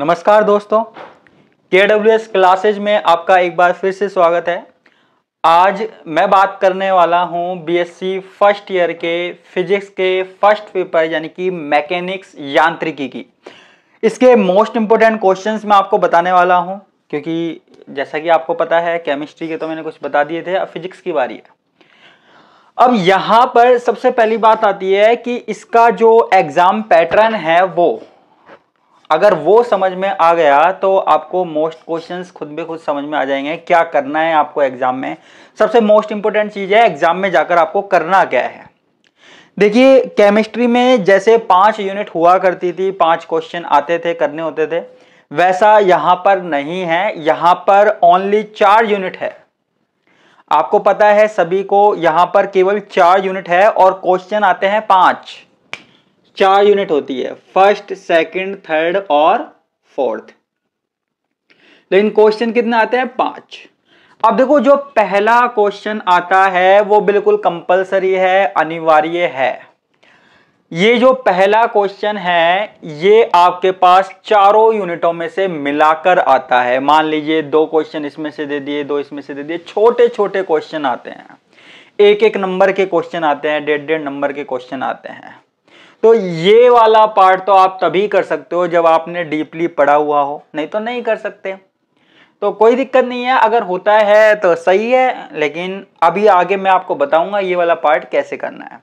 नमस्कार दोस्तों के डब्ल्यू एस क्लासेज में आपका एक बार फिर से स्वागत है आज मैं बात करने वाला हूं बीएससी फर्स्ट ईयर के फिजिक्स के फर्स्ट पेपर यानी कि मैकेनिक्स यांत्रिकी की इसके मोस्ट इंपॉर्टेंट क्वेश्चंस मैं आपको बताने वाला हूं क्योंकि जैसा कि आपको पता है केमिस्ट्री के तो मैंने कुछ बता दिए थे अब फिजिक्स की बारी है अब यहाँ पर सबसे पहली बात आती है कि इसका जो एग्ज़ाम पैटर्न है वो अगर वो समझ में आ गया तो आपको मोस्ट क्वेश्चंस खुद भी खुद समझ में आ जाएंगे क्या करना है आपको एग्जाम में सबसे मोस्ट इंपॉर्टेंट चीज़ है एग्जाम में जाकर आपको करना क्या है देखिए केमिस्ट्री में जैसे पांच यूनिट हुआ करती थी पांच क्वेश्चन आते थे करने होते थे वैसा यहां पर नहीं है यहां पर ओनली चार यूनिट है आपको पता है सभी को यहां पर केवल चार यूनिट है और क्वेश्चन आते हैं पांच चार यूनिट होती है फर्स्ट सेकंड थर्ड और फोर्थ लेकिन क्वेश्चन कितने आते हैं पांच अब देखो जो पहला क्वेश्चन आता है वो बिल्कुल कंपलसरी है अनिवार्य है ये जो पहला क्वेश्चन है ये आपके पास चारों यूनिटों में से मिलाकर आता है मान लीजिए दो क्वेश्चन इसमें से दे दिए दो इसमें से दे दिए छोटे छोटे क्वेश्चन आते हैं एक एक नंबर के क्वेश्चन आते हैं डेढ़ डेढ़ नंबर के क्वेश्चन आते हैं तो ये वाला पार्ट तो आप तभी कर सकते हो जब आपने डीपली पढ़ा हुआ हो नहीं तो नहीं कर सकते तो कोई दिक्कत नहीं है अगर होता है तो सही है लेकिन अभी आगे मैं आपको बताऊंगा ये वाला पार्ट कैसे करना है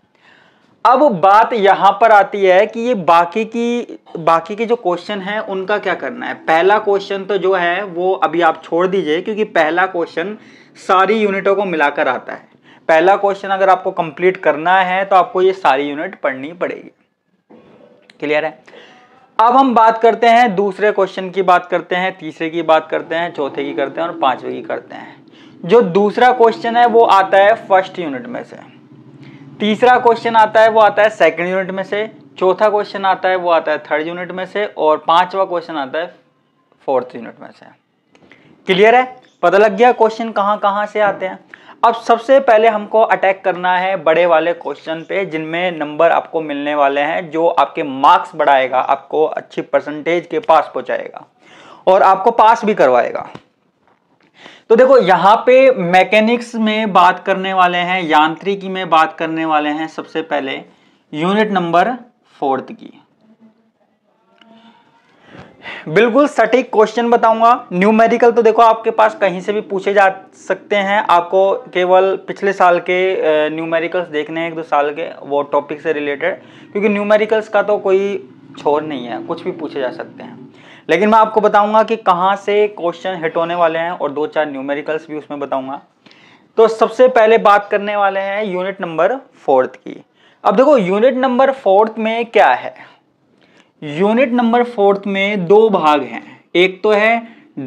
अब बात यहां पर आती है कि ये बाकी की बाकी के जो क्वेश्चन है उनका क्या करना है पहला क्वेश्चन तो जो है वो अभी आप छोड़ दीजिए क्योंकि पहला क्वेश्चन सारी यूनिटों को मिलाकर आता है पहला क्वेश्चन अगर आपको कंप्लीट करना है तो आपको ये सारी यूनिट पढ़नी पड़ेगी क्लियर है अब हम बात करते हैं दूसरे क्वेश्चन की बात करते हैं तीसरे की बात करते हैं चौथे की करते हैं और पांचवे की करते हैं जो दूसरा क्वेश्चन है वो आता है फर्स्ट यूनिट में से तीसरा क्वेश्चन आता है वो आता है सेकंड यूनिट में से चौथा क्वेश्चन आता है वो आता है थर्ड यूनिट में से और पांचवा क्वेश्चन आता है फोर्थ यूनिट में से क्लियर है पता लग गया क्वेश्चन कहाँ कहाँ से आते हैं अब सबसे पहले हमको अटैक करना है बड़े वाले क्वेश्चन पे जिनमें नंबर आपको मिलने वाले हैं जो आपके मार्क्स बढ़ाएगा आपको अच्छी परसेंटेज के पास पहुंचाएगा और आपको पास भी करवाएगा तो देखो यहाँ पे मैकेनिक्स में बात करने वाले हैं यांत्रिकी में बात करने वाले हैं सबसे पहले यूनिट नंबर फोर्थ की बिल्कुल सटीक क्वेश्चन बताऊंगा न्यूमेरिकल तो देखो आपके पास कहीं से भी पूछे जा सकते हैं आपको केवल पिछले साल के न्यूमेरिकल्स देखने हैं एक दो साल के वो टॉपिक से रिलेटेड क्योंकि न्यूमेरिकल्स का तो कोई छोर नहीं है कुछ भी पूछे जा सकते हैं लेकिन मैं आपको बताऊंगा कि कहाँ से क्वेश्चन हिट होने वाले हैं और दो चार न्यूमेरिकल्स भी उसमें बताऊंगा तो सबसे पहले बात करने वाले हैं यूनिट नंबर फोर्थ की अब देखो यूनिट नंबर फोर्थ में क्या है यूनिट नंबर फोर्थ में दो भाग हैं एक तो है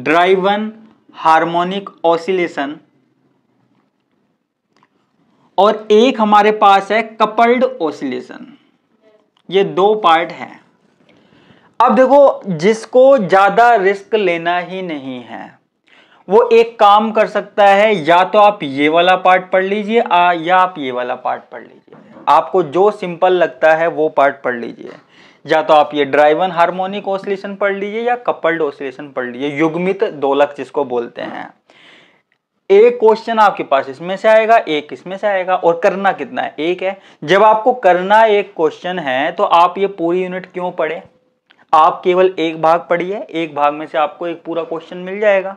ड्राइवन हार्मोनिक ऑसिलेशन और एक हमारे पास है कपल्ड ऑसिलेशन ये दो पार्ट हैं अब देखो जिसको ज़्यादा रिस्क लेना ही नहीं है वो एक काम कर सकता है या तो आप ये वाला पार्ट पढ़ लीजिए या आप ये वाला पार्ट पढ़ लीजिए आपको जो सिंपल लगता है वो पार्ट पढ़ लीजिए या तो आप ये ड्राइवन हार्मोनिक ओसलेशन पढ़ लीजिए या कपल्ड ऑसिलेशन पढ़ लीजिए युग्मित दोलक जिसको बोलते हैं एक क्वेश्चन आपके पास इसमें से आएगा एक इसमें से आएगा और करना कितना है एक है जब आपको करना एक क्वेश्चन है तो आप ये पूरी यूनिट क्यों पढ़े आप केवल एक भाग पढ़िए एक भाग में से आपको एक पूरा क्वेश्चन मिल जाएगा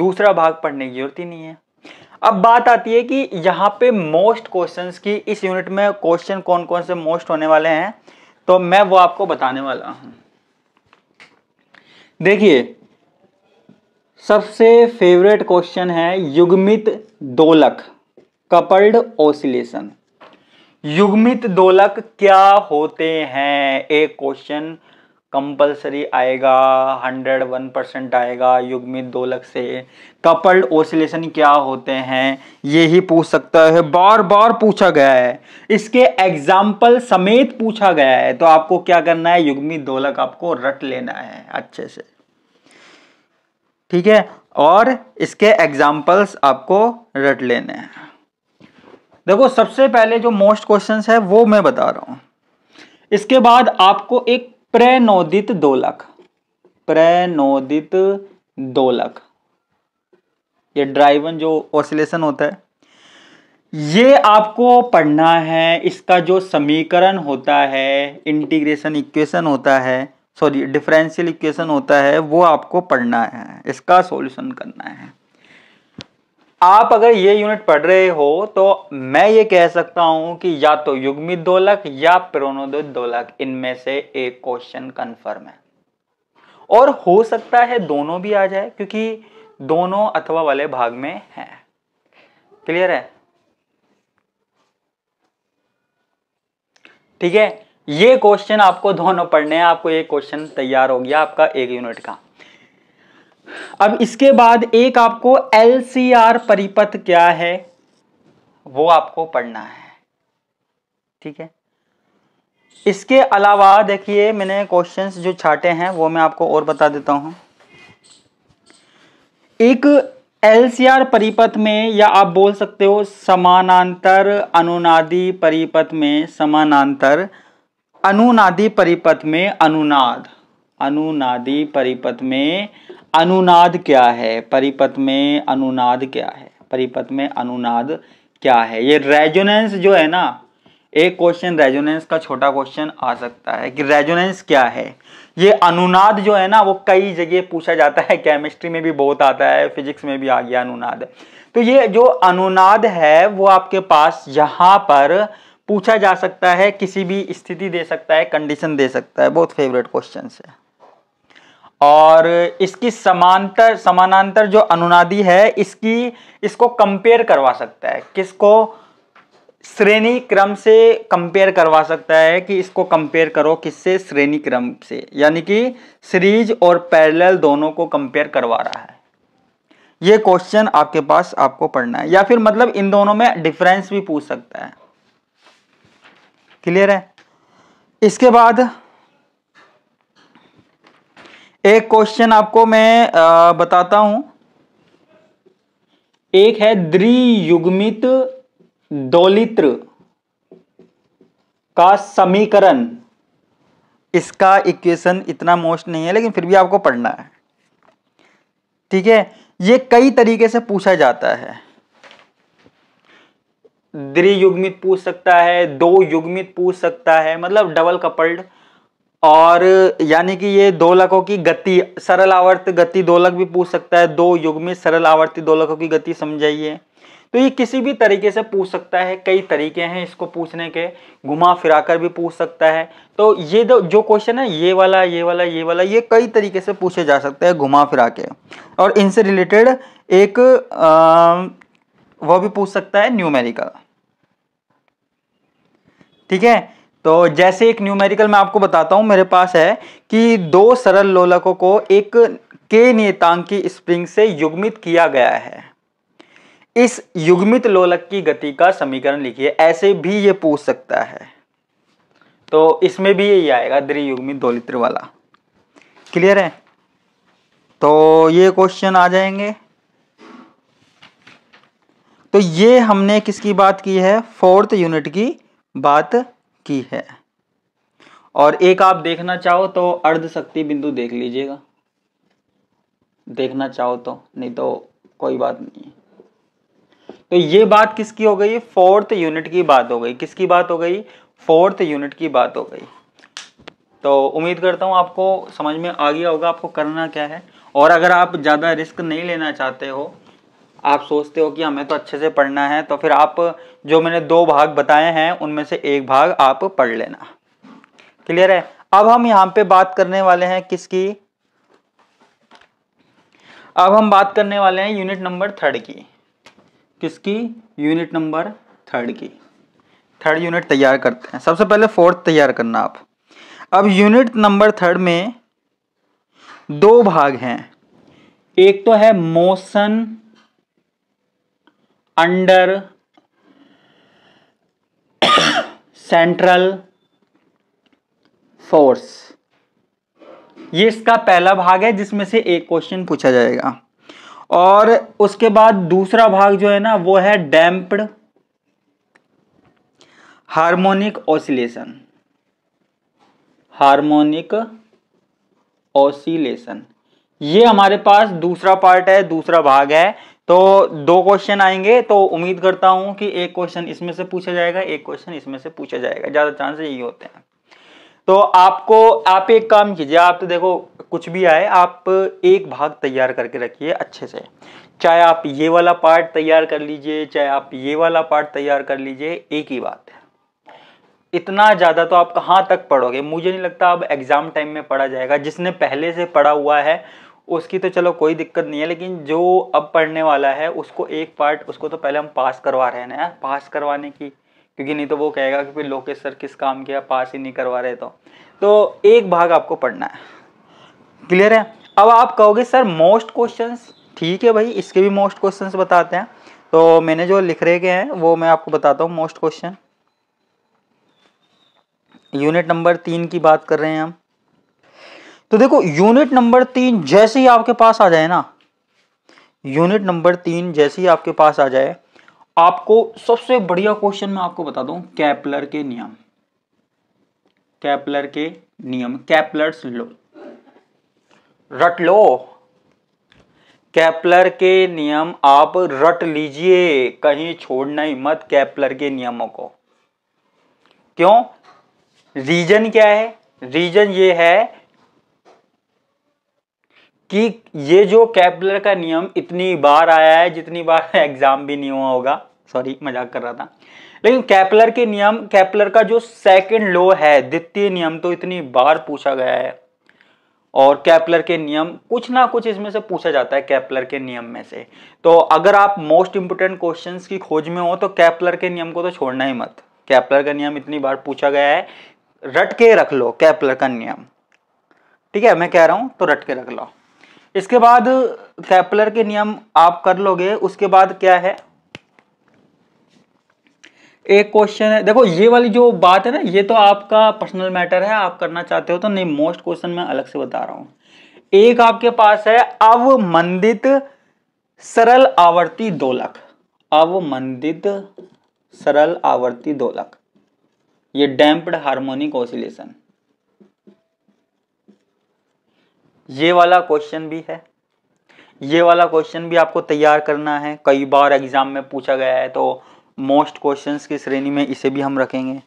दूसरा भाग पढ़ने की जरूरत ही नहीं है अब बात आती है कि यहां पे मोस्ट क्वेश्चंस की इस यूनिट में क्वेश्चन कौन कौन से मोस्ट होने वाले हैं तो मैं वो आपको बताने वाला हूं देखिए सबसे फेवरेट क्वेश्चन है युग्मित दोलक कपल्ड ओसिलेशन युग्मित दोलक क्या होते हैं एक क्वेश्चन कंपलसरी आएगा हंड्रेड वन परसेंट आएगा युग्मित लक से कपल्ड ओसिलेशन क्या होते हैं ये ही पूछ सकता है बार बार पूछा गया है इसके एग्जाम्पल समेत पूछा गया है तो आपको क्या करना है युग्मित लक आपको रट लेना है अच्छे से ठीक है और इसके एग्जाम्पल्स आपको रट लेने हैं देखो सबसे पहले जो मोस्ट क्वेश्चन है वो मैं बता रहा हूँ इसके बाद आपको एक प्रनोदित दोलक प्रनोदित दोलक ये ड्राइवन जो ऑसिलेशन होता है ये आपको पढ़ना है इसका जो समीकरण होता है इंटीग्रेशन इक्वेशन होता है सॉरी डिफरेंशियल इक्वेशन होता है वो आपको पढ़ना है इसका सॉल्यूशन करना है आप अगर ये यूनिट पढ़ रहे हो तो मैं ये कह सकता हूं कि या तो युग्मित दोलक या प्रोनोदित दोलक इनमें से एक क्वेश्चन कंफर्म है और हो सकता है दोनों भी आ जाए क्योंकि दोनों अथवा वाले भाग में है क्लियर है ठीक है ये क्वेश्चन आपको दोनों पढ़ने हैं आपको ये क्वेश्चन तैयार हो गया आपका एक यूनिट का अब इसके बाद एक आपको एलसीआर परिपथ क्या है वो आपको पढ़ना है ठीक है इसके अलावा देखिए मैंने क्वेश्चंस जो छाटे हैं वो मैं आपको और बता देता हूं एक एलसीआर परिपथ में या आप बोल सकते हो समानांतर अनुनादी परिपथ में समानांतर अनुनादी परिपथ में अनुनाद अनुनादी परिपथ में अनुनाद क्या है परिपथ में अनुनाद क्या है परिपथ में अनुनाद क्या है ये रेजोनेंस जो है ना एक क्वेश्चन रेजोनेंस का छोटा क्वेश्चन आ सकता है कि रेजोनेंस क्या है ये अनुनाद जो है ना वो कई जगह पूछा जाता है केमिस्ट्री में भी बहुत आता है फिजिक्स में भी आ गया अनुनाद तो ये जो अनुनाद है वो आपके पास यहाँ पर पूछा जा सकता है किसी भी स्थिति दे सकता है कंडीशन दे सकता है बहुत फेवरेट क्वेश्चन है और इसकी समांतर समानांतर जो अनुनादी है इसकी इसको कंपेयर करवा सकता है किसको श्रेणी क्रम से कंपेयर करवा सकता है कि इसको कंपेयर करो किससे श्रेणी क्रम से यानी कि सीरीज और पैरेलल दोनों को कंपेयर करवा रहा है ये क्वेश्चन आपके पास आपको पढ़ना है या फिर मतलब इन दोनों में डिफरेंस भी पूछ सकता है क्लियर है इसके बाद एक क्वेश्चन आपको मैं बताता हूं एक है द्रियुग्मित दौलित्र का समीकरण इसका इक्वेशन इतना मोस्ट नहीं है लेकिन फिर भी आपको पढ़ना है ठीक है ये कई तरीके से पूछा जाता है द्रियुग्मित पूछ सकता है दो युग्मित पूछ सकता है मतलब डबल कपल्ड और यानी कि ये दोलकों की गति सरल आवर्त गति दोलक भी पूछ सकता है दो युग में सरल आवर्ती दोलकों की गति समझाइए तो ये किसी भी तरीके से पूछ सकता है कई तरीके हैं इसको पूछने के घुमा फिरा कर भी पूछ सकता है तो ये दो जो क्वेश्चन है ये वाला ये वाला ये वाला ये कई तरीके से पूछे जा सकते हैं घुमा फिरा के और इनसे रिलेटेड एक वह भी पूछ सकता है न्यूमेरिकल ठीक है तो जैसे एक न्यूमेरिकल मैं आपको बताता हूँ मेरे पास है कि दो सरल लोलकों को एक के नियतांक की स्प्रिंग से युग्मित किया गया है इस युग्मित लोलक की गति का समीकरण लिखिए ऐसे भी ये पूछ सकता है तो इसमें भी यही आएगा द्वियुग्मित दौलित्र वाला क्लियर है तो ये क्वेश्चन आ जाएंगे तो ये हमने किसकी बात की है फोर्थ यूनिट की बात की है और एक आप देखना चाहो तो अर्ध शक्ति बिंदु देख लीजिएगा देखना चाहो तो नहीं तो कोई बात नहीं है तो ये बात किसकी हो गई फोर्थ यूनिट की बात हो गई किसकी बात हो गई फोर्थ यूनिट की बात हो गई तो उम्मीद करता हूँ आपको समझ में आ गया होगा आपको करना क्या है और अगर आप ज़्यादा रिस्क नहीं लेना चाहते हो आप सोचते हो कि हमें हाँ, तो अच्छे से पढ़ना है तो फिर आप जो मैंने दो भाग बताए हैं उनमें से एक भाग आप पढ़ लेना क्लियर है अब हम यहां पे बात करने वाले हैं किसकी अब हम बात करने वाले हैं यूनिट नंबर थर्ड की किसकी यूनिट नंबर थर्ड की थर्ड यूनिट तैयार करते हैं सबसे पहले फोर्थ तैयार करना आप अब यूनिट नंबर थर्ड में दो भाग हैं एक तो है मोशन अंडर सेंट्रल फोर्स ये इसका पहला भाग है जिसमें से एक क्वेश्चन पूछा जाएगा और उसके बाद दूसरा भाग जो है ना वो है damped harmonic oscillation harmonic oscillation ये हमारे पास दूसरा पार्ट है दूसरा भाग है तो दो क्वेश्चन आएंगे तो उम्मीद करता हूं कि एक क्वेश्चन इसमें से पूछा जाएगा एक क्वेश्चन इसमें से पूछा जाएगा ज़्यादा चांस यही होते हैं तो आपको आप एक काम कीजिए आप तो देखो कुछ भी आए आप एक भाग तैयार करके रखिए अच्छे से चाहे आप ये वाला पार्ट तैयार कर लीजिए चाहे आप ये वाला पार्ट तैयार कर लीजिए एक ही बात है इतना ज़्यादा तो आप कहाँ तक पढ़ोगे मुझे नहीं लगता अब एग्ज़ाम टाइम में पढ़ा जाएगा जिसने पहले से पढ़ा हुआ है उसकी तो चलो कोई दिक्कत नहीं है लेकिन जो अब पढ़ने वाला है उसको एक पार्ट उसको तो पहले हम पास करवा रहे हैं ना पास करवाने की क्योंकि नहीं तो वो कहेगा कि फिर लोकेश सर किस काम किया पास ही नहीं करवा रहे तो तो एक भाग आपको पढ़ना है क्लियर है अब आप कहोगे सर मोस्ट क्वेश्चंस ठीक है भाई इसके भी मोस्ट क्वेश्चंस बताते हैं तो मैंने जो लिख रहे के हैं वो मैं आपको बताता हूँ मोस्ट क्वेश्चन यूनिट नंबर तीन की बात कर रहे हैं हम तो देखो यूनिट नंबर तीन जैसे ही आपके पास आ जाए ना यूनिट नंबर तीन जैसे ही आपके पास आ जाए आपको सबसे बढ़िया क्वेश्चन मैं आपको बता दूं कैपलर के नियम कैपलर के नियम कैपलर्स लो रट लो कैपलर के नियम आप रट लीजिए कहीं छोड़ना ही मत कैपलर के नियमों को क्यों रीजन क्या है रीजन ये है कि ये जो कैपलर का नियम इतनी बार आया है जितनी बार एग्जाम भी नहीं हुआ होगा सॉरी मजाक कर रहा था लेकिन कैपलर के नियम कैपलर का जो सेकंड लॉ है द्वितीय नियम तो इतनी बार पूछा गया है और कैपलर के नियम कुछ ना कुछ इसमें से पूछा जाता है कैपलर के नियम में से तो अगर आप मोस्ट इंपोर्टेंट क्वेश्चंस की खोज में हो तो कैपलर के नियम को तो छोड़ना ही मत कैपलर का नियम इतनी बार पूछा गया है रट के रख लो कैपलर का नियम ठीक है मैं कह रहा हूं तो रट के रख लो इसके बाद कैपलर के नियम आप कर लोगे उसके बाद क्या है एक क्वेश्चन है देखो ये वाली जो बात है ना ये तो आपका पर्सनल मैटर है आप करना चाहते हो तो नहीं मोस्ट क्वेश्चन मैं अलग से बता रहा हूं एक आपके पास है अवमंदित सरल आवर्ती दोलक अवमंदित सरल आवर्ती दोलक ये डैम्प्ड हार्मोनिक ऑसिलेशन ये वाला क्वेश्चन भी है ये वाला क्वेश्चन भी आपको तैयार करना है कई बार एग्जाम में पूछा गया है तो मोस्ट क्वेश्चंस की श्रेणी में इसे भी हम रखेंगे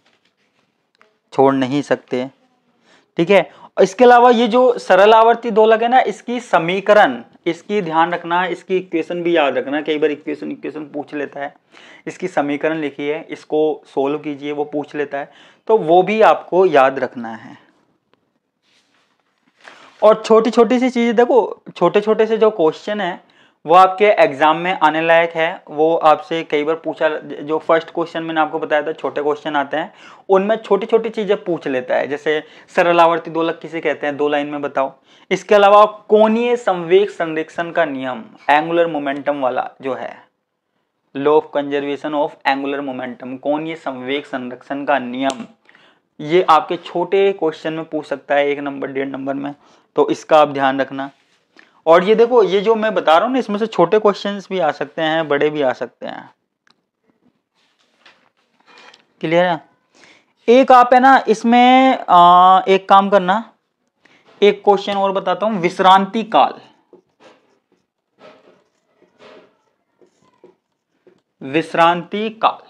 छोड़ नहीं सकते ठीक है इसके अलावा ये जो सरल आवर्ती दोलक है ना इसकी समीकरण इसकी ध्यान रखना है इसकी इक्वेशन भी याद रखना कई बार इक्वेशन इक्वेशन पूछ लेता है इसकी समीकरण लिखिए इसको सोल्व कीजिए वो पूछ लेता है तो वो भी आपको याद रखना है और छोटी छोटी सी चीज़ देखो छोटे छोटे से जो क्वेश्चन है वो आपके एग्ज़ाम में आने लायक है वो आपसे कई बार पूछा जो फर्स्ट क्वेश्चन मैंने आपको बताया था छोटे क्वेश्चन आते हैं उनमें छोटी छोटी चीज़ें पूछ लेता है जैसे सरलावर्ती दोलक किसे कहते हैं दो लाइन में बताओ इसके अलावा कोणीय संवेग संरक्षण का नियम एंगुलर मोमेंटम वाला जो है law of conservation of angular momentum कोणीय संवेग संरक्षण का नियम ये आपके छोटे क्वेश्चन में पूछ सकता है एक नंबर डेढ़ नंबर में तो इसका आप ध्यान रखना और ये देखो ये जो मैं बता रहा हूँ ना इसमें से छोटे क्वेश्चन भी आ सकते हैं बड़े भी आ सकते हैं क्लियर है एक आप है ना इसमें आ, एक काम करना एक क्वेश्चन और बताता हूं विश्रांति काल विश्रांति काल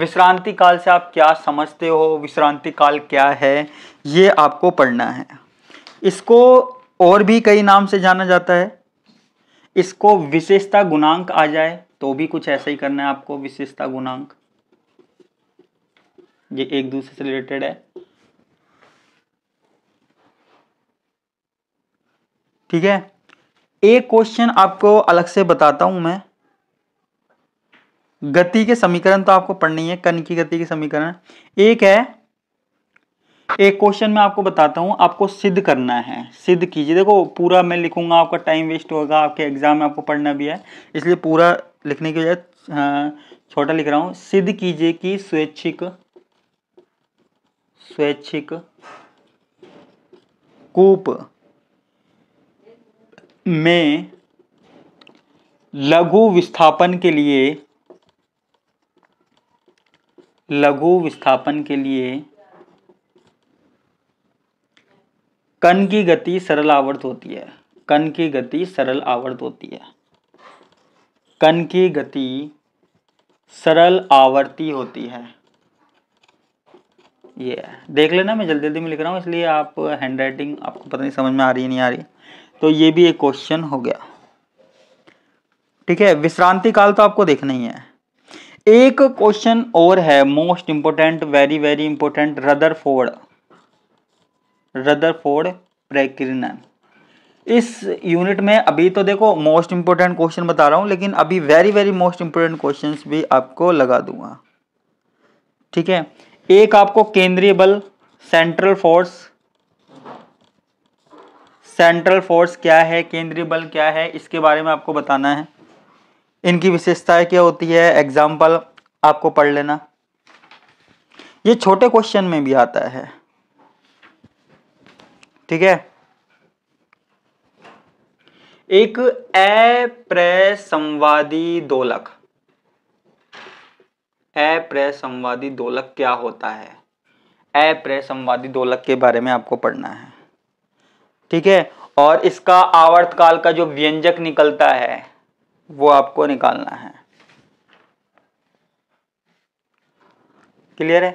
विश्रांति काल से आप क्या समझते हो विश्रांति काल क्या है ये आपको पढ़ना है इसको और भी कई नाम से जाना जाता है इसको विशेषता गुणांक आ जाए तो भी कुछ ऐसा ही करना है आपको विशेषता गुणांक ये एक दूसरे से रिलेटेड है ठीक है एक क्वेश्चन आपको अलग से बताता हूं मैं गति के समीकरण तो आपको पढ़नी है कण की गति के समीकरण एक है एक क्वेश्चन मैं आपको बताता हूँ आपको सिद्ध करना है सिद्ध कीजिए देखो पूरा मैं लिखूंगा आपका टाइम वेस्ट होगा आपके एग्जाम में आपको पढ़ना भी है इसलिए पूरा लिखने की बजाय हाँ, छोटा लिख रहा हूँ सिद्ध कीजिए कि स्वैच्छिक स्वैच्छिक कूप में लघु विस्थापन के लिए लघु विस्थापन के लिए कण की गति सरल आवर्त होती है कण की गति सरल आवर्त होती है कण की गति सरल आवर्ती होती है ये देख लेना मैं जल्दी जल्दी में लिख रहा हूँ इसलिए आप हैंड राइटिंग आपको पता नहीं समझ में आ रही है नहीं आ रही तो ये भी एक क्वेश्चन हो गया ठीक है विश्रांति काल तो आपको देखना ही है एक क्वेश्चन और है most important very very important Rutherford Rutherford प्रेकिरनन इस यूनिट में अभी तो देखो मोस्ट इंपोर्टेंट क्वेश्चन बता रहा हूँ लेकिन अभी very very most important question भी आपको लगा दूंगा ठीक है एक आपको केंद्रीय बल सेंट्रल फोर्स सेंट्रल फोर्स क्या है केंद्रीय बल क्या है इसके बारे में आपको बताना है इनकी विशेषताएं क्या होती है एग्जाम्पल आपको पढ़ लेना ये छोटे क्वेश्चन में भी आता है ठीक है एक अप्रसंवादी दोलक अप्रसंवादी दोलक क्या होता है अप्रसंवादी दोलक के बारे में आपको पढ़ना है ठीक है और इसका आवर्त काल का जो व्यंजक निकलता है वो आपको निकालना है क्लियर है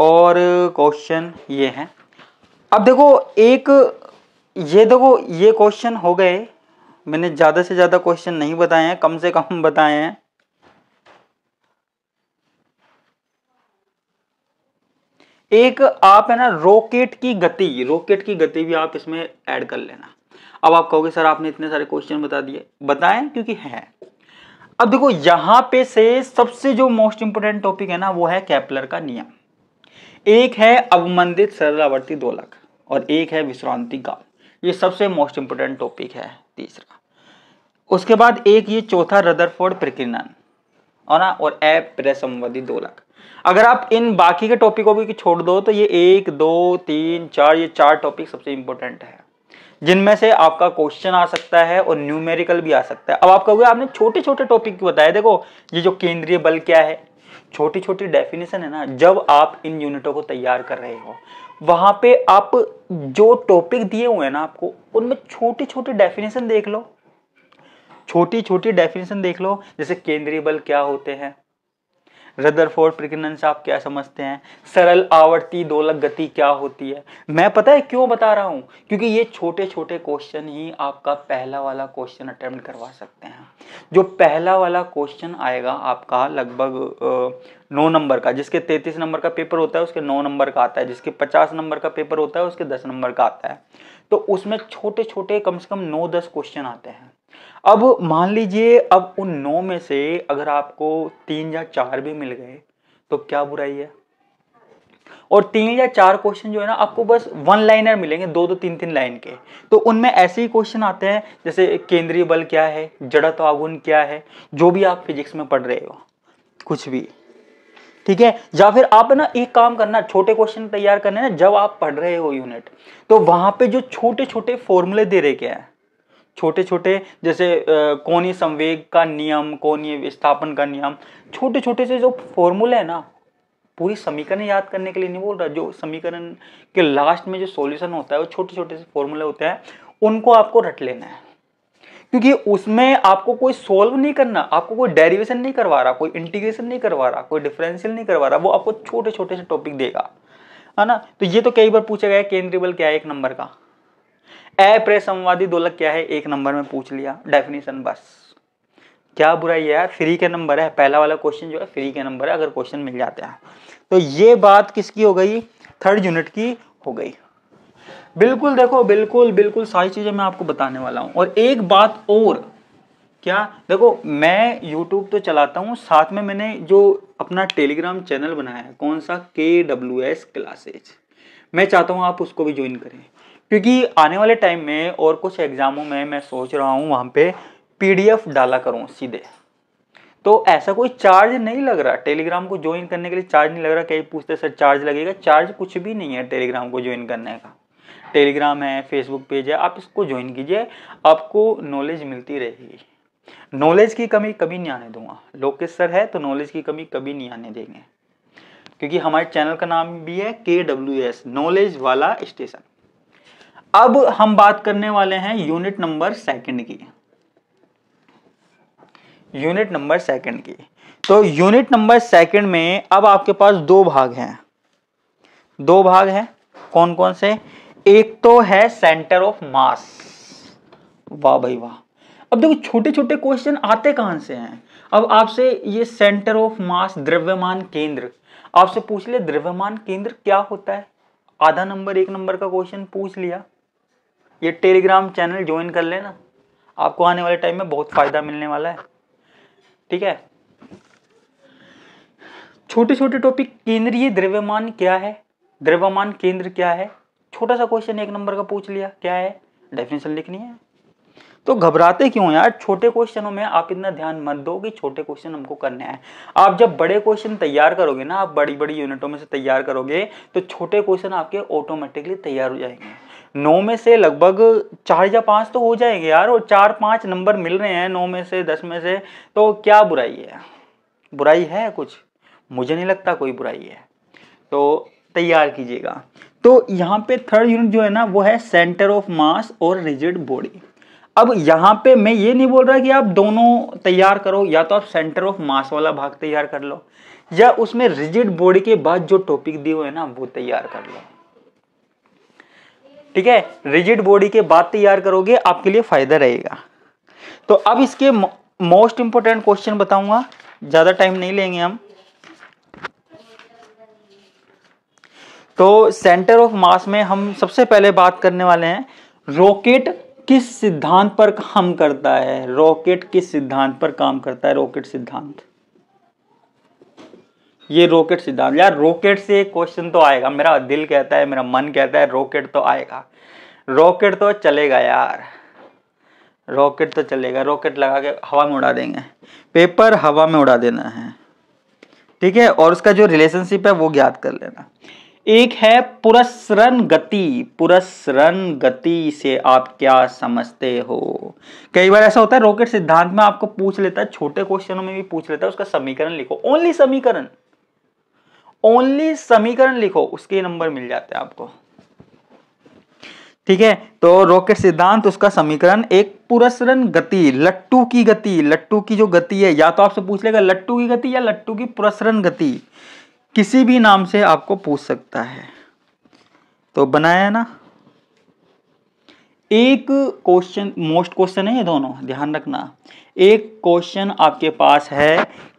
और क्वेश्चन ये हैं अब देखो एक ये देखो ये क्वेश्चन हो गए मैंने ज़्यादा से ज़्यादा क्वेश्चन नहीं बताए हैं कम से कम बताए हैं एक आप है ना रॉकेट की गति रॉकेट की गति भी आप इसमें ऐड कर लेना अब आप कहोगे सर आपने इतने सारे क्वेश्चन बता दिए बताएं क्योंकि है अब देखो यहां पे से सबसे जो मोस्ट इंपोर्टेंट टॉपिक है ना वो है कैपलर का नियम एक है अवमंदित सरलावर्ती दोलक और एक है विश्रांति गांव ये सबसे मोस्ट इंपोर्टेंट टॉपिक है तीसरा उसके बाद एक ये चौथा रदरफोर्ड प्रकीर्णन और ना और अप्रसंवादी दोलक अगर आप इन बाकी के टॉपिकों को छोड़ दो तो ये एक दो तीन चार ये चार टॉपिक सबसे इंपॉर्टेंट है जिनमें से आपका क्वेश्चन आ सकता है और न्यूमेरिकल भी आ सकता है अब आप कहोगे आपने छोटे छोटे टॉपिक बताए देखो ये जो केंद्रीय बल क्या है छोटी छोटी डेफिनेशन है ना जब आप इन यूनिटों को तैयार कर रहे हो वहां पे आप जो टॉपिक दिए हुए हैं ना आपको उनमें छोटी छोटी डेफिनेशन देख लो छोटी छोटी डेफिनेशन देख लो जैसे केंद्रीय बल क्या होते हैं रदरफोर्ड प्रकिनन से आप क्या समझते हैं सरल आवर्ती दोलक गति क्या होती है मैं पता है क्यों बता रहा हूं क्योंकि ये छोटे छोटे क्वेश्चन ही आपका पहला वाला क्वेश्चन अटेम्प्ट करवा सकते हैं जो पहला वाला क्वेश्चन आएगा आपका लगभग नौ नंबर का जिसके तैतीस नंबर का पेपर होता है उसके नौ नंबर का आता है जिसके पचास नंबर का पेपर होता है उसके दस नंबर का आता है तो उसमें छोटे छोटे कम से कम नौ दस क्वेश्चन आते हैं अब मान लीजिए अब उन नौ में से अगर आपको तीन या चार भी मिल गए तो क्या बुराई है और तीन या चार क्वेश्चन जो है ना आपको बस वन लाइनर मिलेंगे दो दो तीन तीन लाइन के तो उनमें ऐसे ही क्वेश्चन आते हैं जैसे केंद्रीय बल क्या है जड़त आगुन क्या है जो भी आप फिजिक्स में पढ़ रहे हो कुछ भी ठीक है या फिर आप ना एक काम करना छोटे क्वेश्चन तैयार करने ना जब आप पढ़ रहे हो यूनिट तो वहां पे जो छोटे छोटे फॉर्मूले दे रहे हैं छोटे छोटे जैसे कोणीय संवेग का नियम कोणीय विस्थापन का नियम छोटे छोटे से जो फॉर्मूले हैं ना पूरी समीकरण याद करने के लिए नहीं बोल रहा जो समीकरण के लास्ट में जो सॉल्यूशन होता है वो छोटे छोटे से फॉर्मूले होते हैं उनको आपको रट लेना है क्योंकि उसमें आपको कोई सोल्व नहीं करना आपको कोई डेरिवेशन नहीं करवा रहा कोई इंटीग्रेशन नहीं करवा रहा कोई डिफरेंशियल नहीं करवा रहा वो आपको छोटे छोटे से टॉपिक देगा है ना तो ये तो कई बार पूछा गया केंद्रीय बल क्या है एक नंबर का अप्रसंवादी दोलक क्या है एक नंबर में पूछ लिया डेफिनेशन बस क्या बुराई है यार फ्री के नंबर है पहला वाला क्वेश्चन जो है फ्री के नंबर है अगर क्वेश्चन मिल जाते हैं तो ये बात किसकी हो गई थर्ड यूनिट की हो गई बिल्कुल देखो बिल्कुल बिल्कुल सारी चीजें मैं आपको बताने वाला हूँ और एक बात और क्या देखो मैं यूट्यूब तो चलाता हूं साथ में मैंने जो अपना टेलीग्राम चैनल बनाया है कौन सा के डब्ल्यू एस क्लासेज मैं चाहता हूँ आप उसको भी ज्वाइन करें क्योंकि आने वाले टाइम में और कुछ एग्ज़ामों में मैं सोच रहा हूँ वहाँ पे पीडीएफ डाला करूँ सीधे तो ऐसा कोई चार्ज नहीं लग रहा टेलीग्राम को ज्वाइन करने के लिए चार्ज नहीं लग रहा कहीं पूछते सर चार्ज लगेगा चार्ज कुछ भी नहीं है टेलीग्राम को ज्वाइन करने का टेलीग्राम है फेसबुक पेज है आप इसको ज्वाइन कीजिए आपको नॉलेज मिलती रहेगी नॉलेज की कमी कभी नहीं आने दूंगा लोकेश सर है तो नॉलेज की कमी कभी नहीं आने देंगे क्योंकि हमारे चैनल का नाम भी है के डब्ल्यू एस नॉलेज वाला स्टेशन अब हम बात करने वाले हैं यूनिट नंबर सेकंड की यूनिट नंबर सेकंड की तो यूनिट नंबर सेकंड में अब आपके पास दो भाग हैं दो भाग हैं कौन कौन से एक तो है सेंटर ऑफ मास वाह भाई वाह अब देखो छोटे छोटे क्वेश्चन आते कहां से हैं अब आपसे ये सेंटर ऑफ मास द्रव्यमान केंद्र आपसे पूछ ले द्रव्यमान केंद्र क्या होता है आधा नंबर एक नंबर का क्वेश्चन पूछ लिया ये टेलीग्राम चैनल ज्वाइन कर लेना आपको आने वाले टाइम में बहुत फ़ायदा मिलने वाला है ठीक है छोटे छोटे टॉपिक केंद्रीय द्रव्यमान क्या है द्रव्यमान केंद्र क्या है छोटा सा क्वेश्चन एक नंबर का पूछ लिया क्या है डेफिनेशन लिखनी है तो घबराते क्यों यार छोटे क्वेश्चनों में आप इतना ध्यान मत दो कि छोटे क्वेश्चन हमको करने हैं आप जब बड़े क्वेश्चन तैयार करोगे ना आप बड़ी बड़ी यूनिटों में से तैयार करोगे तो छोटे क्वेश्चन आपके ऑटोमेटिकली तैयार हो जाएंगे नौ में से लगभग चार या पांच तो हो जाएंगे यार और चार पाँच नंबर मिल रहे हैं नौ में से दस में से तो क्या बुराई है बुराई है कुछ मुझे नहीं लगता कोई बुराई है तो तैयार कीजिएगा तो यहाँ पे थर्ड यूनिट जो है ना वो है सेंटर ऑफ मास और रिजिड बॉडी अब यहाँ पे मैं ये नहीं बोल रहा कि आप दोनों तैयार करो या तो आप सेंटर ऑफ मास वाला भाग तैयार कर लो या उसमें रिजिड बॉडी के बाद जो टॉपिक दिए हुए हैं ना वो तैयार कर लो ठीक है रिजिड बॉडी के बाद तैयार करोगे आपके लिए फायदा रहेगा तो अब इसके मोस्ट इंपॉर्टेंट क्वेश्चन बताऊंगा ज्यादा टाइम नहीं लेंगे हम तो सेंटर ऑफ मास में हम सबसे पहले बात करने वाले हैं रॉकेट किस सिद्धांत पर काम करता है रॉकेट किस सिद्धांत पर काम करता है रॉकेट सिद्धांत ये रॉकेट सिद्धांत यार रॉकेट से क्वेश्चन तो आएगा मेरा दिल कहता है मेरा मन कहता है रॉकेट तो आएगा रॉकेट तो चलेगा यार रॉकेट तो चलेगा रॉकेट लगा के हवा में उड़ा देंगे पेपर हवा में उड़ा देना है ठीक है और उसका जो रिलेशनशिप है वो ज्ञात कर लेना एक है पुरस्रण गति पुरस्रण गति से आप क्या समझते हो कई बार ऐसा होता है रॉकेट सिद्धांत में आपको पूछ लेता है छोटे क्वेश्चनों में भी पूछ लेता है उसका समीकरण लिखो ओनली समीकरण ओनली समीकरण लिखो उसके नंबर मिल जाते हैं आपको ठीक है तो रॉकेट सिद्धांत उसका समीकरण एक पुरस्रण गति लट्टू की गति लट्टू की जो गति है या तो आपसे पूछ लेगा लट्टू की गति या लट्टू की पुरस्रण गति किसी भी नाम से आपको पूछ सकता है तो बनाया ना एक क्वेश्चन मोस्ट क्वेश्चन है ये दोनों ध्यान रखना एक क्वेश्चन आपके पास है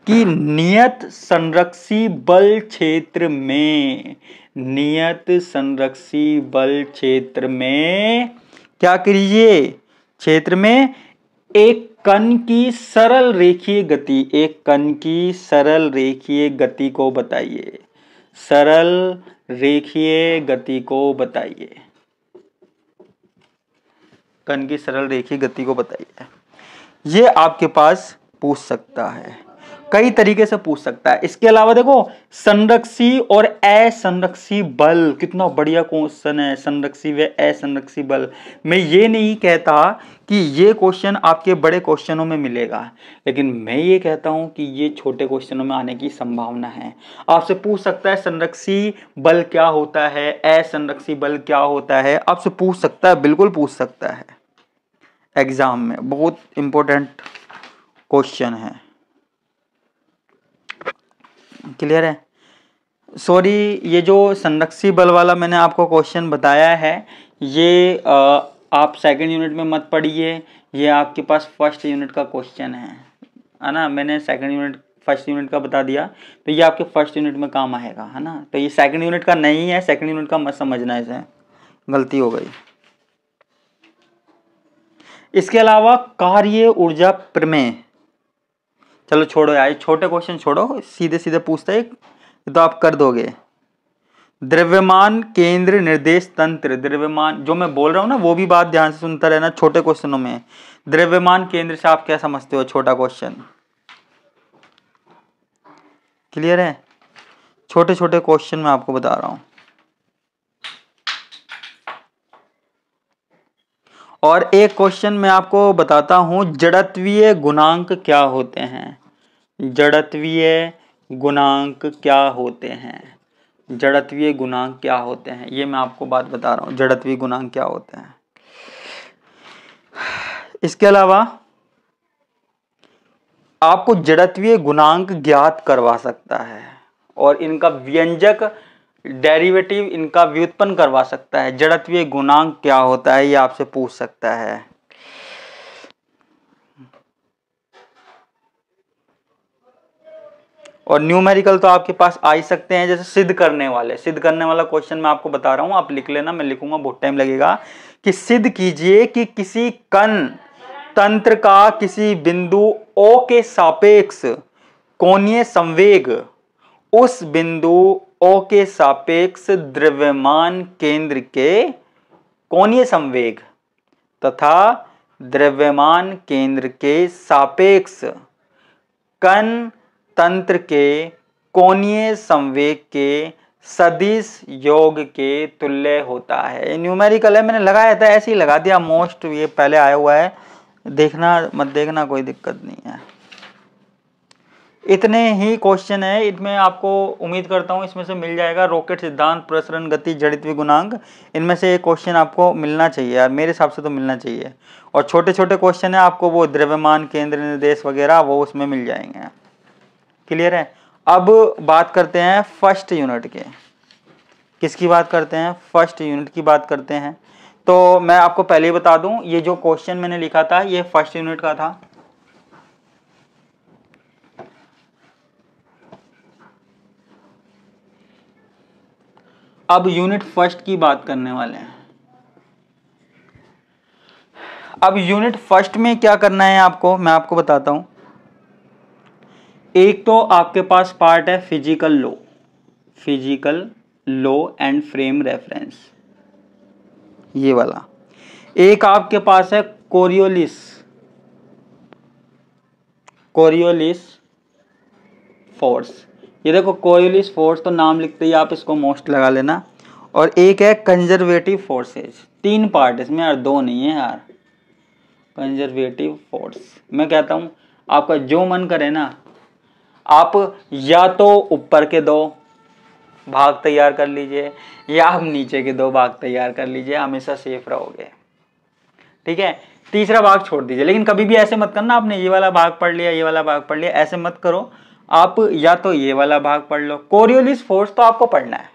कि नियत संरक्षी बल क्षेत्र में नियत संरक्षी बल क्षेत्र में क्या करिए क्षेत्र में एक कण की सरल रेखीय गति एक कण की सरल रेखीय गति को बताइए सरल रेखीय गति को बताइए कण की सरल रेखीय गति को बताइए ये आपके पास पूछ सकता है कई तरीके से पूछ सकता है इसके अलावा देखो संरक्षी और असंरक्षी बल कितना बढ़िया क्वेश्चन है संरक्षी व असंरक्षी बल मैं ये नहीं कहता कि ये क्वेश्चन आपके बड़े क्वेश्चनों में मिलेगा लेकिन मैं ये कहता हूं कि ये छोटे क्वेश्चनों में आने की संभावना है आपसे पूछ सकता है संरक्षी बल क्या होता है असंरक्षी बल क्या होता है आपसे पूछ सकता है बिल्कुल पूछ सकता है एग्जाम में बहुत इंपॉर्टेंट क्वेश्चन है क्लियर है सॉरी ये जो संरक्षी बल वाला मैंने आपको क्वेश्चन बताया है ये आ, आप सेकंड यूनिट में मत पढ़िए ये आपके पास फर्स्ट यूनिट का क्वेश्चन है है ना मैंने सेकंड यूनिट फर्स्ट यूनिट का बता दिया तो ये आपके फर्स्ट यूनिट में काम आएगा है ना तो ये सेकंड यूनिट का नहीं है सेकंड यूनिट का मत समझना इसे गलती हो गई इसके अलावा कार्य ऊर्जा प्रमेय चलो छोड़ो यार छोटे क्वेश्चन छोड़ो सीधे सीधे पूछता है तो आप कर दोगे द्रव्यमान केंद्र निर्देश तंत्र द्रव्यमान जो मैं बोल रहा हूँ ना वो भी बात ध्यान से सुनता रहना छोटे क्वेश्चनों में द्रव्यमान केंद्र से आप क्या समझते हो छोटा क्वेश्चन क्लियर है छोटे छोटे क्वेश्चन मैं आपको बता रहा हूँ और एक क्वेश्चन मैं आपको बताता हूँ जड़त्वीय गुणांक क्या होते हैं जड़त्वीय गुणांक क्या होते हैं जड़त्वीय गुणांक क्या होते हैं ये मैं आपको बात बता रहा हूँ जड़त्वीय गुणांक क्या होते हैं इसके अलावा आपको जड़त्वीय गुणांक ज्ञात करवा सकता है और इनका व्यंजक डेरिवेटिव इनका व्युत्पन्न करवा सकता है जड़त्वीय गुणांक क्या होता है ये आपसे पूछ सकता है और न्यूमेरिकल तो आपके पास आ ही सकते हैं जैसे सिद्ध करने वाले सिद्ध करने वाला क्वेश्चन मैं आपको बता रहा हूं आप लिख लेना मैं लिखूंगा बहुत टाइम लगेगा कि सिद्ध कीजिए कि किसी कण तंत्र का किसी बिंदु ओ के सापेक्ष कोणीय संवेग उस बिंदु ओ के सापेक्ष द्रव्यमान केंद्र के कोणीय संवेग तथा द्रव्यमान केंद्र के सापेक्ष कण तंत्र के कोणीय संवेग के सदिश योग के तुल्य होता है न्यूमेरिकल है मैंने लगाया था ऐसे ही लगा दिया मोस्ट ये पहले आया हुआ है देखना मत देखना कोई दिक्कत नहीं है इतने ही क्वेश्चन है इनमें आपको उम्मीद करता हूँ इसमें से मिल जाएगा रॉकेट सिद्धांत प्रसरण गति जड़ित्व गुणांक इनमें से एक क्वेश्चन आपको मिलना चाहिए यार मेरे हिसाब से तो मिलना चाहिए और छोटे छोटे क्वेश्चन है आपको वो द्रव्यमान केंद्र निर्देश वगैरह वो उसमें मिल जाएंगे क्लियर है अब बात करते हैं फर्स्ट यूनिट के किसकी बात करते हैं फर्स्ट यूनिट की बात करते हैं तो मैं आपको पहले ही बता दूं ये जो क्वेश्चन मैंने लिखा था ये फर्स्ट यूनिट का था अब यूनिट फर्स्ट की बात करने वाले हैं अब यूनिट फर्स्ट में क्या करना है आपको मैं आपको बताता हूं एक तो आपके पास पार्ट है physical law physical law and frame reference ये वाला एक आपके पास है कोरियोलिस कोरियोलिस फोर्स ये देखो कोयलिस फोर्स तो नाम लिखते ही आप इसको मोस्ट लगा लेना और एक है कंजर्वेटिव फोर्सेज तीन पार्ट इसमें यार दो नहीं है यार कंजर्वेटिव फोर्स मैं कहता हूँ आपका जो मन करे ना आप या तो ऊपर के दो भाग तैयार कर लीजिए या आप नीचे के दो भाग तैयार कर लीजिए हमेशा सेफ रहोगे ठीक है तीसरा भाग छोड़ दीजिए लेकिन कभी भी ऐसे मत करना आपने ये वाला भाग पढ़ लिया ये वाला भाग पढ़ लिया ऐसे मत करो आप या तो ये वाला भाग पढ़ लो कोरियोलिस फोर्स तो आपको पढ़ना है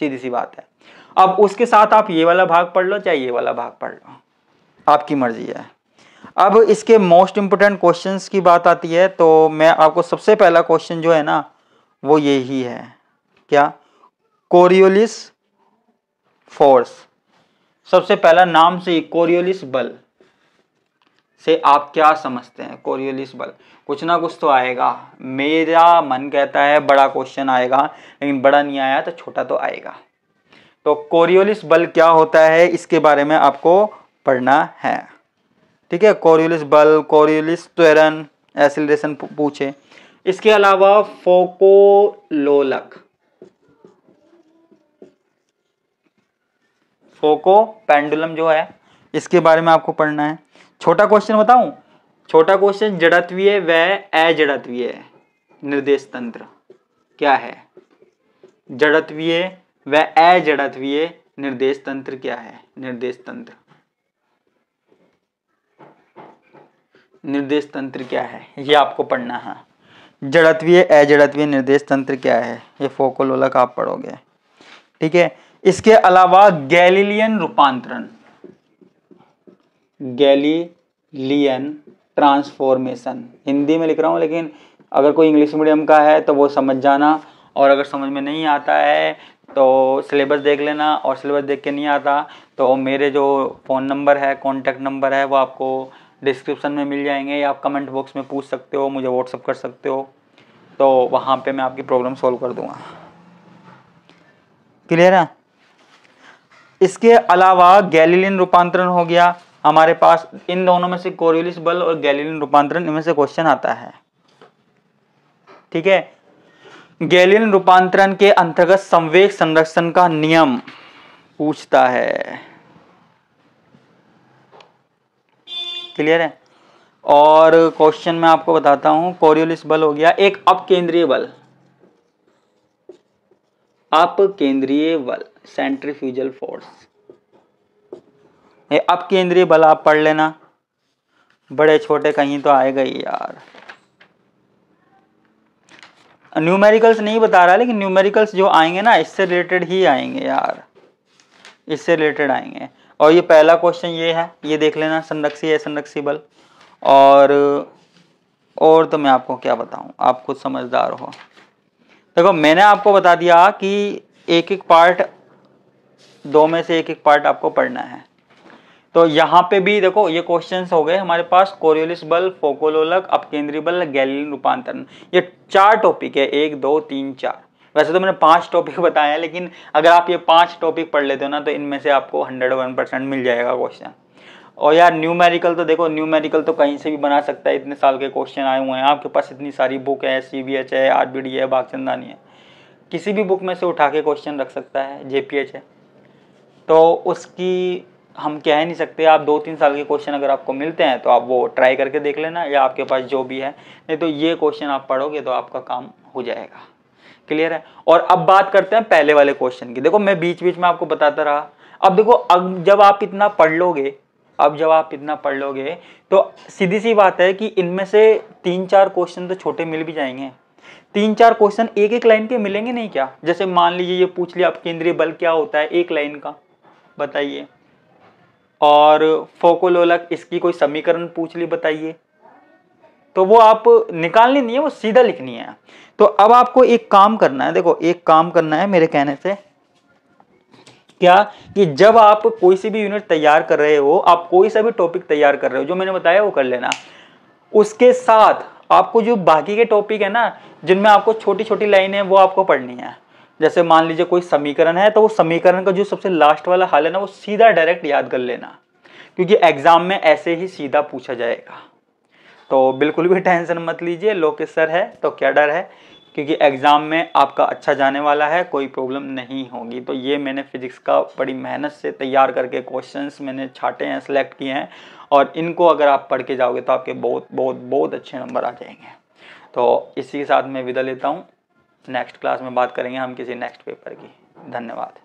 सीधी सी बात है अब उसके साथ आप ये वाला भाग पढ़ लो चाहे ये वाला भाग पढ़ लो आपकी मर्जी है अब इसके मोस्ट इंपोर्टेंट क्वेश्चन की बात आती है तो मैं आपको सबसे पहला क्वेश्चन जो है ना वो यही है क्या कोरियोलिस फोर्स सबसे पहला नाम से कोरियोलिस बल से आप क्या समझते हैं कोरियोलिस बल कुछ ना कुछ तो आएगा मेरा मन कहता है बड़ा क्वेश्चन आएगा लेकिन बड़ा नहीं आया तो छोटा तो आएगा तो कोरियोलिस बल क्या होता है इसके बारे में आपको पढ़ना है ठीक है कोरियोलिस बल कोरियोलिस त्वरण एसिलेशन पूछे इसके अलावा फोकोलोलक फोको पेंडुलम जो है इसके बारे में आपको पढ़ना है छोटा क्वेश्चन बताऊं छोटा क्वेश्चन जड़त्वीय व अजड़त्वीय निर्देश तंत्र क्या है जड़त्वीय व अजड़त्वीय निर्देश तंत्र क्या है निर्देश तंत्र निर्देश तंत्र क्या है ये आपको पढ़ना है जड़त्वीय अजड़त्वीय निर्देश तंत्र क्या है ये फोकोलोलक आप पढ़ोगे ठीक है इसके अलावा गैलीलियन रूपांतरण गैलीलियन ट्रांसफॉर्मेशन हिंदी में लिख रहा हूँ लेकिन अगर कोई इंग्लिश मीडियम का है तो वो समझ जाना और अगर समझ में नहीं आता है तो सिलेबस देख लेना और सिलेबस देख के नहीं आता तो मेरे जो फ़ोन नंबर है कॉन्टैक्ट नंबर है वो आपको डिस्क्रिप्शन में मिल जाएंगे या आप कमेंट बॉक्स में पूछ सकते हो मुझे व्हाट्सअप कर सकते हो तो वहाँ पे मैं आपकी प्रॉब्लम सॉल्व कर दूँगा क्लियर है इसके अलावा गैलिलियन रूपांतरण हो गया हमारे पास इन दोनों में से कोरियोलिस बल और गैलिन रूपांतरण इनमें से क्वेश्चन आता है ठीक है गैलिन रूपांतरण के अंतर्गत संवेग संरक्षण का नियम पूछता है क्लियर है और क्वेश्चन में आपको बताता हूं कोरियोलिस बल हो गया एक अप केंद्रीय बल अप केंद्रीय बल सेंट्रीफ्यूजल फोर्स ये अब केंद्रीय बल आप पढ़ लेना बड़े छोटे कहीं तो आएगा ही यार न्यूमेरिकल्स नहीं बता रहा लेकिन न्यूमेरिकल्स जो आएंगे ना इससे रिलेटेड ही आएंगे यार इससे रिलेटेड आएंगे और ये पहला क्वेश्चन ये है ये देख लेना संरक्षी है संरक्षी बल और और तो मैं आपको क्या बताऊं आप खुद समझदार हो देखो मैंने आपको बता दिया कि एक एक पार्ट दो में से एक एक पार्ट आपको पढ़ना है तो यहाँ पे भी देखो ये क्वेश्चंस हो गए हमारे पास कोरियोलिस बल फोकोलोलक अपकेंद्रीय बल गैलिन रूपांतरण ये चार टॉपिक है एक दो तीन चार वैसे तो मैंने पांच टॉपिक बताए हैं लेकिन अगर आप ये पांच टॉपिक पढ़ लेते हो ना तो इनमें से आपको हंड्रेड वन परसेंट मिल जाएगा क्वेश्चन और यार न्यूमेरिकल तो देखो न्यूमेरिकल तो कहीं से भी बना सकता है इतने साल के क्वेश्चन आए हुए हैं आपके पास इतनी सारी बुक है सी बी एच है आर बी डी है भागचंदानी है किसी भी बुक में से उठा के क्वेश्चन रख सकता है जे पी एच है तो उसकी हम कह नहीं सकते आप दो तीन साल के क्वेश्चन अगर आपको मिलते हैं तो आप वो ट्राई करके देख लेना या आपके पास जो भी है नहीं तो ये क्वेश्चन आप पढ़ोगे तो आपका काम हो जाएगा क्लियर है और अब बात करते हैं पहले वाले क्वेश्चन की देखो मैं बीच बीच में आपको बताता रहा अब देखो अब जब आप इतना पढ़ लोगे अब जब आप इतना पढ़ लोगे तो सीधी सी बात है कि इनमें से तीन चार क्वेश्चन तो छोटे मिल भी जाएंगे तीन चार क्वेश्चन एक एक लाइन के मिलेंगे नहीं क्या जैसे मान लीजिए ये पूछ लिया आप केंद्रीय बल क्या होता है एक लाइन का बताइए और फोकोलोलक इसकी कोई समीकरण पूछ ली बताइए तो वो आप निकालनी नहीं है वो सीधा लिखनी है तो अब आपको एक काम करना है देखो एक काम करना है मेरे कहने से क्या कि जब आप कोई सी भी यूनिट तैयार कर रहे हो आप कोई सा भी टॉपिक तैयार कर रहे हो जो मैंने बताया वो कर लेना उसके साथ आपको जो बाकी के टॉपिक है ना जिनमें आपको छोटी छोटी लाइन है वो आपको पढ़नी है जैसे मान लीजिए कोई समीकरण है तो वो समीकरण का जो सबसे लास्ट वाला हाल है ना वो सीधा डायरेक्ट याद कर लेना क्योंकि एग्जाम में ऐसे ही सीधा पूछा जाएगा तो बिल्कुल भी टेंशन मत लीजिए लोके सर है तो क्या डर है क्योंकि एग्ज़ाम में आपका अच्छा जाने वाला है कोई प्रॉब्लम नहीं होगी तो ये मैंने फिजिक्स का बड़ी मेहनत से तैयार करके क्वेश्चंस मैंने छाटे हैं सेलेक्ट किए हैं और इनको अगर आप पढ़ के जाओगे तो आपके बहुत बहुत बहुत अच्छे नंबर आ जाएंगे तो इसी के साथ मैं विदा लेता हूँ नेक्स्ट क्लास में बात करेंगे हम किसी नेक्स्ट पेपर की धन्यवाद